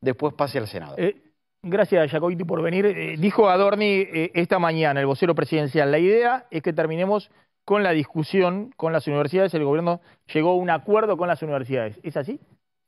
después pase al Senado. Eh, gracias, Jacoiti por venir. Eh, dijo Adorni eh, esta mañana, el vocero presidencial, la idea es que terminemos con la discusión con las universidades, el gobierno llegó a un acuerdo con las universidades. ¿Es así?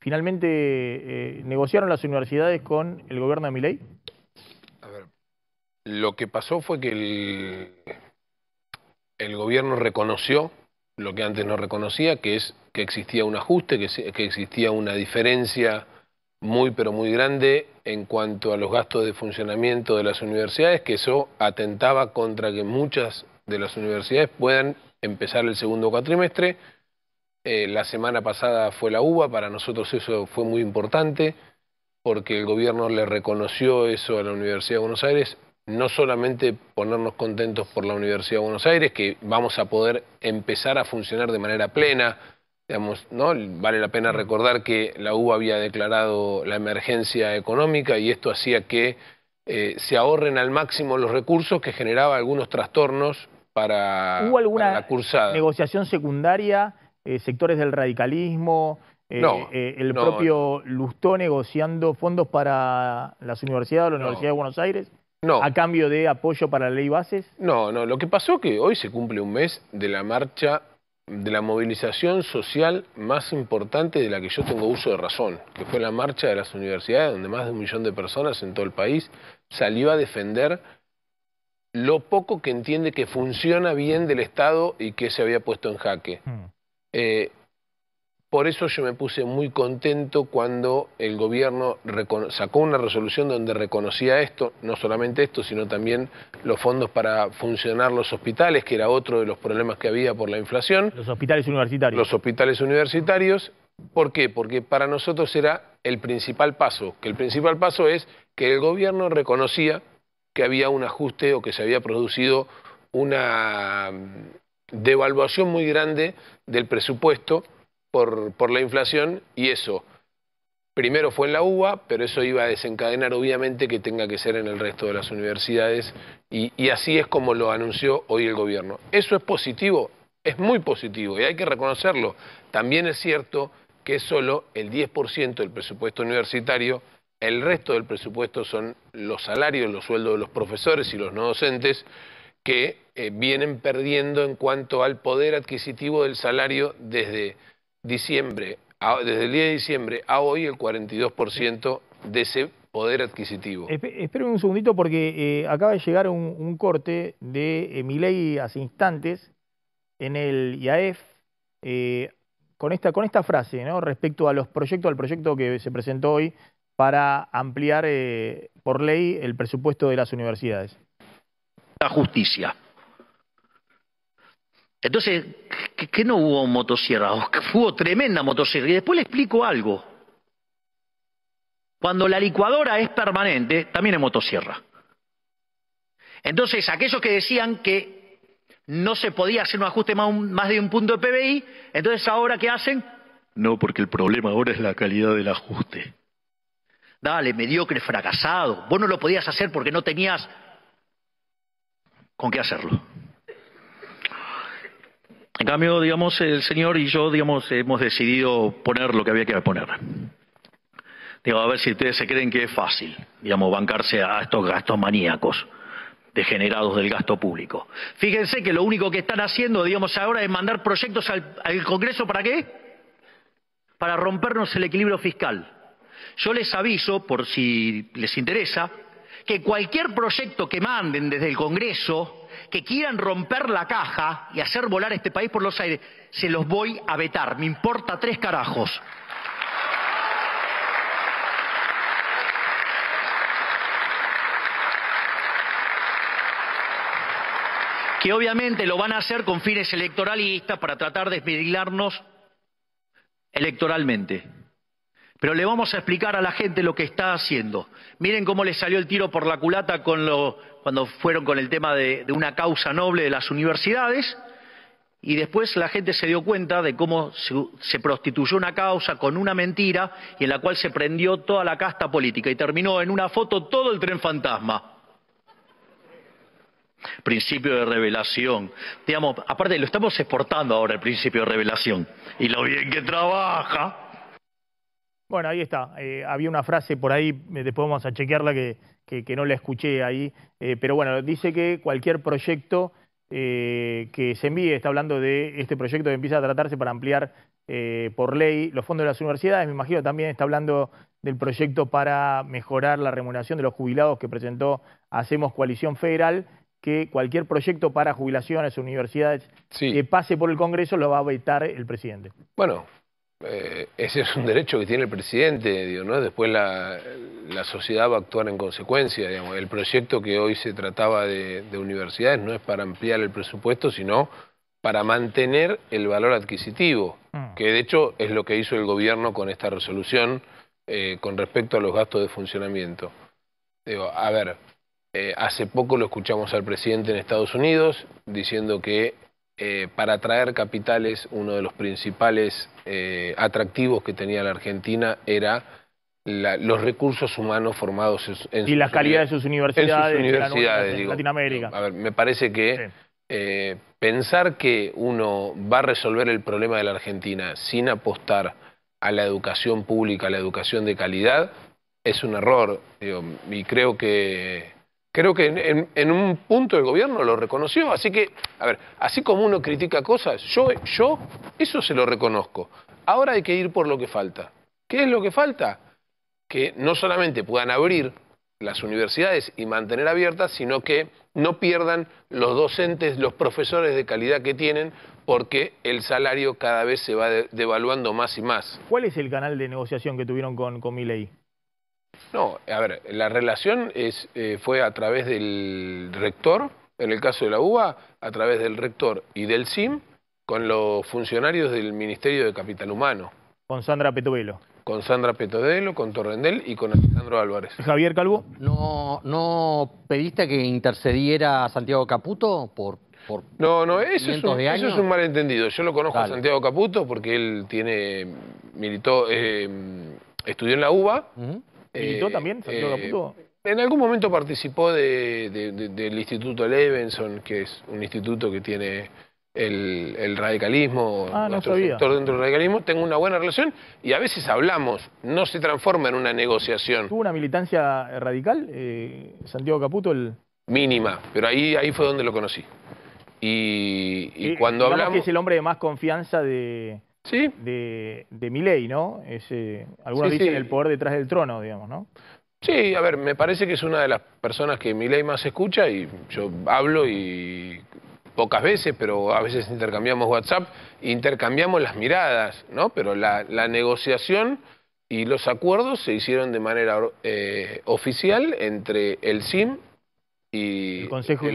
¿Finalmente negociaron las universidades con el gobierno de Miley? A ver, lo que pasó fue que el, gobierno reconoció lo que antes no reconocía, que es que existía un ajuste, que, que existía una diferencia muy pero muy grande en cuanto a los gastos de funcionamiento de las universidades, que eso atentaba contra que muchas de las universidades puedan empezar el segundo cuatrimestre. Eh, la semana pasada fue la UBA, para nosotros eso fue muy importante porque el gobierno le reconoció eso a la Universidad de Buenos Aires, no solamente ponernos contentos por la Universidad de Buenos Aires, que vamos a poder empezar a funcionar de manera plena, ¿no? Vale la pena recordar que la U había declarado la emergencia económica y esto hacía que eh, se ahorren al máximo los recursos que generaba algunos trastornos para, ¿Hubo alguna negociación secundaria, eh, sectores del radicalismo, eh, el propio Lustó negociando fondos para las universidades, la Universidad de Buenos Aires? No. ¿A cambio de apoyo para la ley bases? No, no. Lo que pasó es que hoy se cumple un mes de la marcha de la movilización social más importante de la que yo tengo uso de razón, que fue la marcha de las universidades, donde más de un millón de personas en todo el país salió a defender lo poco que entiende que funciona bien del Estado y que se había puesto en jaque. Hmm. Eh, por eso yo me puse muy contento cuando el gobierno sacó una resolución donde reconocía esto, no solamente esto, sino también los fondos para funcionar los hospitales, que era otro de los problemas que había por la inflación. Los hospitales universitarios. Los hospitales universitarios. ¿Por qué? Porque para nosotros era el principal paso, que el principal paso es que el gobierno reconocía que había un ajuste o que se había producido una mm, devaluación muy grande del presupuesto por, la inflación y eso primero fue en la UBA, pero eso iba a desencadenar obviamente que tenga que ser en el resto de las universidades y, así es como lo anunció hoy el gobierno. ¿Eso es positivo? Es muy positivo y hay que reconocerlo. También es cierto que es solo el 10% del presupuesto universitario, el resto del presupuesto son los salarios, los sueldos de los profesores y los no docentes que eh, vienen perdiendo en cuanto al poder adquisitivo del salario desde diciembre, desde el día de diciembre a hoy, el 42% de ese poder adquisitivo. esperen un segundito porque eh, acaba de llegar un, corte de eh, mi ley hace instantes en el IAEF eh, con, esta, con esta frase respecto a los proyectos, al proyecto que se presentó hoy para ampliar por ley el presupuesto de las universidades. La justicia. Entonces, que, no hubo motosierra, hubo tremenda motosierra. Y después le explico algo. Cuando la licuadora es permanente, también es motosierra. Entonces, aquellos que decían que no se podía hacer un ajuste más, más de un punto de PBI, entonces ahora ¿qué hacen? No, porque el problema ahora es la calidad del ajuste. Dale, mediocre, fracasado. Vos no lo podías hacer porque no tenías con qué hacerlo. En cambio, digamos, el Señor y yo, digamos, hemos decidido poner lo que había que poner. Digo, a ver si ustedes se creen que es fácil, digamos, bancarse a estos gastos maníacos degenerados del gasto público. Fíjense que lo único que están haciendo, digamos, ahora es mandar proyectos al, al Congreso para qué? Para rompernos el equilibrio fiscal. Yo les aviso, por si les interesa, que cualquier proyecto que manden desde el Congreso, que quieran romper la caja y hacer volar este país por los aires, se los voy a vetar. Me importa tres carajos. que obviamente lo van a hacer con fines electoralistas para tratar de desvigilarnos electoralmente. Pero le vamos a explicar a la gente lo que está haciendo. Miren cómo le salió el tiro por la culata con lo, cuando fueron con el tema de, una causa noble de las universidades. Y después la gente se dio cuenta de cómo se, prostituyó una causa con una mentira y en la cual se prendió toda la casta política y terminó en una foto todo el tren fantasma. Principio de revelación. Digamos, aparte lo estamos exportando ahora el principio de revelación y lo bien que trabaja. Bueno, ahí está. Eh, había una frase por ahí, eh, después vamos a chequearla que, que, no la escuché ahí. Eh, pero bueno, dice que cualquier proyecto que se envíe, está hablando de este proyecto que empieza a tratarse para ampliar por ley los fondos de las universidades, me imagino también está hablando del proyecto para mejorar la remuneración de los jubilados que presentó Hacemos Coalición Federal, que cualquier proyecto para jubilaciones, universidades, que pase por el Congreso lo va a vetar el presidente. Bueno, eh, ese es un derecho que tiene el presidente, digo, ¿no? Después la, sociedad va a actuar en consecuencia, El proyecto que hoy se trataba de, universidades no es para ampliar el presupuesto, sino para mantener el valor adquisitivo, mm. que de hecho es lo que hizo el gobierno con esta resolución eh, con respecto a los gastos de funcionamiento. a ver, eh, hace poco lo escuchamos al presidente en Estados Unidos diciendo que para atraer capitales uno de los principales eh, atractivos que tenía la Argentina era los recursos humanos formados en, y la calidad de sus universidades, en Latinoamérica. A ver, me parece que eh, pensar que uno va a resolver el problema de la Argentina sin apostar a la educación pública, a la educación de calidad, es un error. y creo que creo que en, en, un punto el gobierno lo reconoció. Así que, a ver, así como uno critica cosas, yo, yo eso se lo reconozco. Ahora hay que ir por lo que falta. ¿Qué es lo que falta? Que no solamente puedan abrir las universidades y mantener abiertas, sino que no pierdan los docentes, los profesores de calidad que tienen, porque el salario cada vez se va devaluando más y más. ¿Cuál es el canal de negociación que tuvieron con, con Miley? No, a ver, la relación es, eh, fue a través del rector, en el caso de la UBA, a través del rector y del Sim con los funcionarios del Ministerio de Capital Humano. Con Sandra Petovelo. Con Sandra Petodelo, con Torrendel y con Alejandro Álvarez. Javier Calvo. ¿No, no pediste que intercediera a Santiago Caputo por, por No, no, eso es, un, eso es malentendido. Yo lo conozco a Santiago Caputo porque él tiene militó, eh, estudió en la UBA. ¿Militó eh, también Santiago eh, Caputo? En algún momento participó del Instituto Levenson, que es un instituto que tiene el, radicalismo, ah, nuestro sector dentro del radicalismo, tengo una buena relación y a veces hablamos, no se transforma en una negociación. ¿Tuvo una militancia eh, radical, eh, Santiago Caputo? El... Mínima, pero ahí, ahí fue donde lo conocí. Y, cuando hablamos... es el hombre de más confianza de... ¿Sí? De, de Miley, ¿no? Eh, algunos dicen el poder detrás del trono, digamos, ¿no? Sí, a ver, me parece que es una de las personas que Milei más escucha y yo hablo y pocas veces, pero a veces intercambiamos WhatsApp, intercambiamos las miradas, ¿no? Pero la, negociación y los acuerdos se hicieron de manera eh, oficial entre el CIM y el Consejo,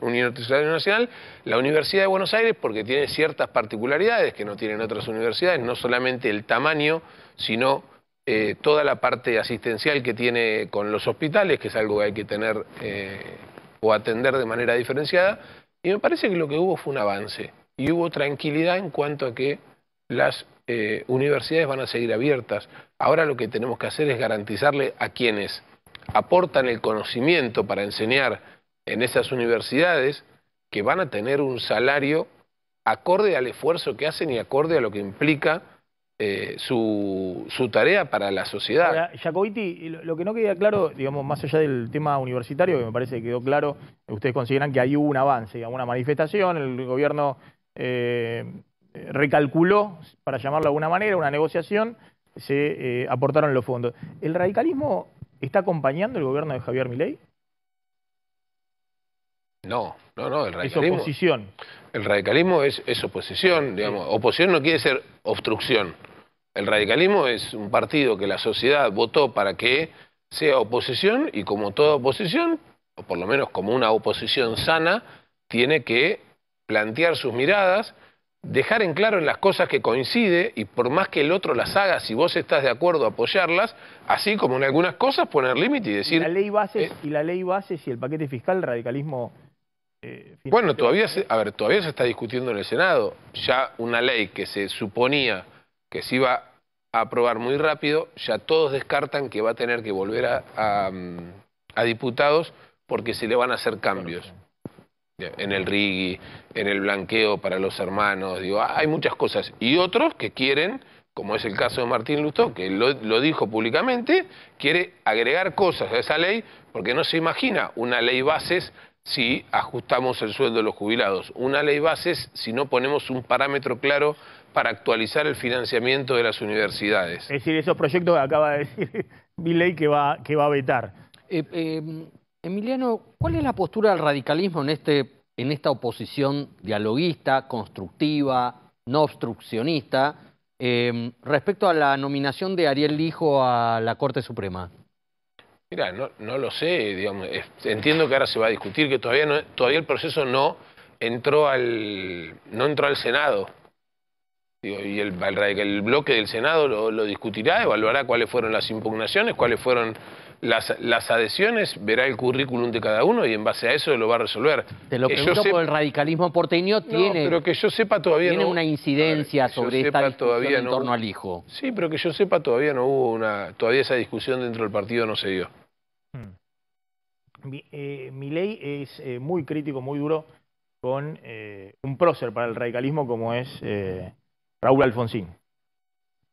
Universitario Nacional, la Universidad de Buenos Aires, porque tiene ciertas particularidades que no tienen otras universidades, no solamente el tamaño, sino eh, toda la parte asistencial que tiene con los hospitales, que es algo que hay que tener eh, o atender de manera diferenciada. Y me parece que lo que hubo fue un avance y hubo tranquilidad en cuanto a que las eh, universidades van a seguir abiertas. Ahora lo que tenemos que hacer es garantizarle a quienes aportan el conocimiento para enseñar en esas universidades que van a tener un salario acorde al esfuerzo que hacen y acorde a lo que implica eh, su, tarea para la sociedad. Jacobiti, lo que no queda claro, digamos, más allá del tema universitario, que me parece que quedó claro, ustedes consideran que ahí hubo un avance, digamos, una manifestación, el gobierno eh, recalculó, para llamarlo de alguna manera, una negociación, se eh, aportaron los fondos. ¿El radicalismo está acompañando el gobierno de Javier Milei? No, no, no, el radicalismo... Es oposición. El radicalismo es, oposición, digamos. Oposición no quiere ser obstrucción. El radicalismo es un partido que la sociedad votó para que sea oposición y como toda oposición, o por lo menos como una oposición sana, tiene que plantear sus miradas, dejar en claro en las cosas que coincide y por más que el otro las haga, si vos estás de acuerdo, apoyarlas, así como en algunas cosas poner límite y decir... Eh. Y la ley base y, la ley y el paquete fiscal, el radicalismo eh, bueno, todavía se, a ver, todavía se está discutiendo en el Senado. Ya una ley que se suponía que se iba a aprobar muy rápido, ya todos descartan que va a tener que volver a, diputados porque se le van a hacer cambios. Eh, en el RIGI, en el blanqueo para los hermanos, digo, ah, hay muchas cosas. Y otros que quieren, como es el caso de Martín Lustó, que lo, lo dijo públicamente, quiere agregar cosas a esa ley porque no se imagina una ley bases si ajustamos el sueldo de los jubilados. Una ley bases si no ponemos un parámetro claro para actualizar el financiamiento de las universidades. Es decir, esos proyectos que acaba de decir mi que va, que va a vetar. Eh, eh, Emiliano, ¿cuál es la postura del radicalismo en, este, en esta oposición dialoguista, constructiva, no obstruccionista, eh, respecto a la nominación de Ariel Lijo a la Corte Suprema? Mira, no, no lo sé, digamos, entiendo que ahora se va a discutir, que todavía no, todavía el proceso no entró al, no entró al Senado. y el, el, bloque del Senado lo discutirá, evaluará cuáles fueron las impugnaciones, cuáles fueron las, adhesiones, verá el currículum de cada uno y en base a eso lo va a resolver. Te lo que pregunto por el radicalismo porteño tiene... No, que yo sepa todavía una incidencia sobre esta discusión todavía en torno al hijo. Sí, pero que yo sepa todavía no hubo una... Todavía esa discusión dentro del partido no se dio. Hmm. Mi eh, ley es eh, muy crítico, muy duro con eh, un prócer para el radicalismo como es Raúl Alfonsín.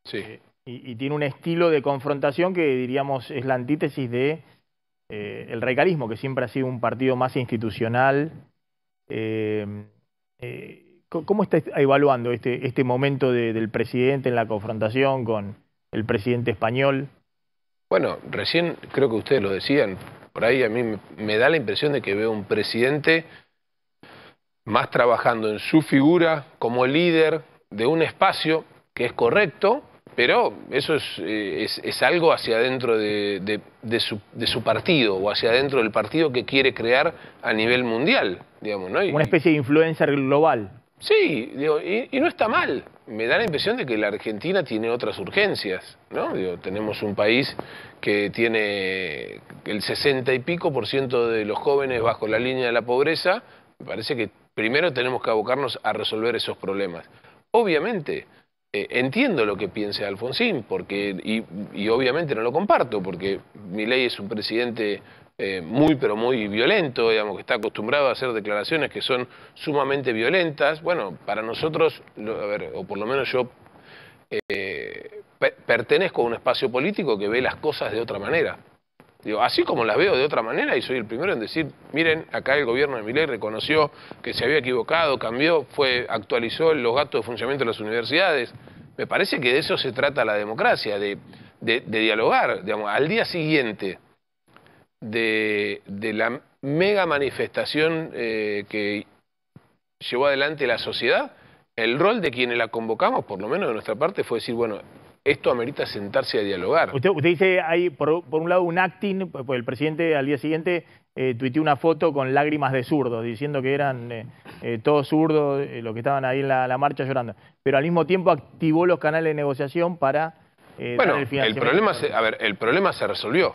Sí y, tiene un estilo de confrontación que diríamos es la antítesis de eh, el que siempre ha sido un partido más institucional. Eh, eh, ¿Cómo está evaluando este, este momento del presidente en la confrontación con el presidente español? Bueno, recién creo que ustedes lo decían, por ahí a mí me da la impresión de que veo un presidente más trabajando en su figura como líder de un espacio que es correcto, pero eso eh, es, algo hacia adentro de, su, partido o hacia adentro del partido que quiere crear a nivel mundial, digamos, ¿no? Una especie de influencia global. Sí, digo, y, no está mal. Me da la impresión de que la Argentina tiene otras urgencias, ¿no? tenemos un país que tiene el 60 y pico por ciento de los jóvenes bajo la línea de la pobreza. Me parece que primero tenemos que abocarnos a resolver esos problemas. Obviamente, eh, entiendo lo que piense Alfonsín, porque, y, y obviamente no lo comparto, porque Milei es un presidente eh, muy pero muy violento, digamos, que está acostumbrado a hacer declaraciones que son sumamente violentas. Bueno, para nosotros, a ver, o por lo menos yo eh, pertenezco a un espacio político que ve las cosas de otra manera así como las veo de otra manera, y soy el primero en decir, miren, acá el gobierno de Milei reconoció que se había equivocado, cambió, fue, actualizó los gastos de funcionamiento de las universidades. Me parece que de eso se trata la democracia, de, dialogar. Digamos, al día siguiente de, la mega manifestación eh, que llevó adelante la sociedad, el rol de quienes la convocamos, por lo menos de nuestra parte, fue decir, bueno, esto amerita sentarse a dialogar. Usted, dice, hay por, un lado un acting, pues, pues el presidente al día siguiente eh, tuiteó una foto con lágrimas de zurdos, diciendo que eran eh, eh, todos zurdos eh, los que estaban ahí en la, marcha llorando. Pero al mismo tiempo activó los canales de negociación para... bueno, el, problema se, a ver, el problema se resolvió.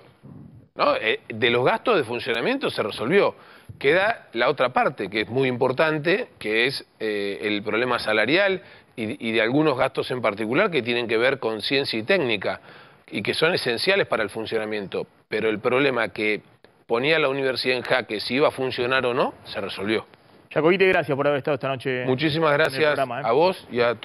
¿no? de los gastos de funcionamiento se resolvió. Queda la otra parte, que es muy importante, que es el problema salarial, y, y de algunos gastos en particular que tienen que ver con ciencia y técnica y que son esenciales para el funcionamiento. Pero el problema que ponía la universidad en jaque si iba a funcionar o no, se resolvió. Jacobite, gracias por haber estado esta noche. Muchísimas gracias ¿eh? a vos y a todos.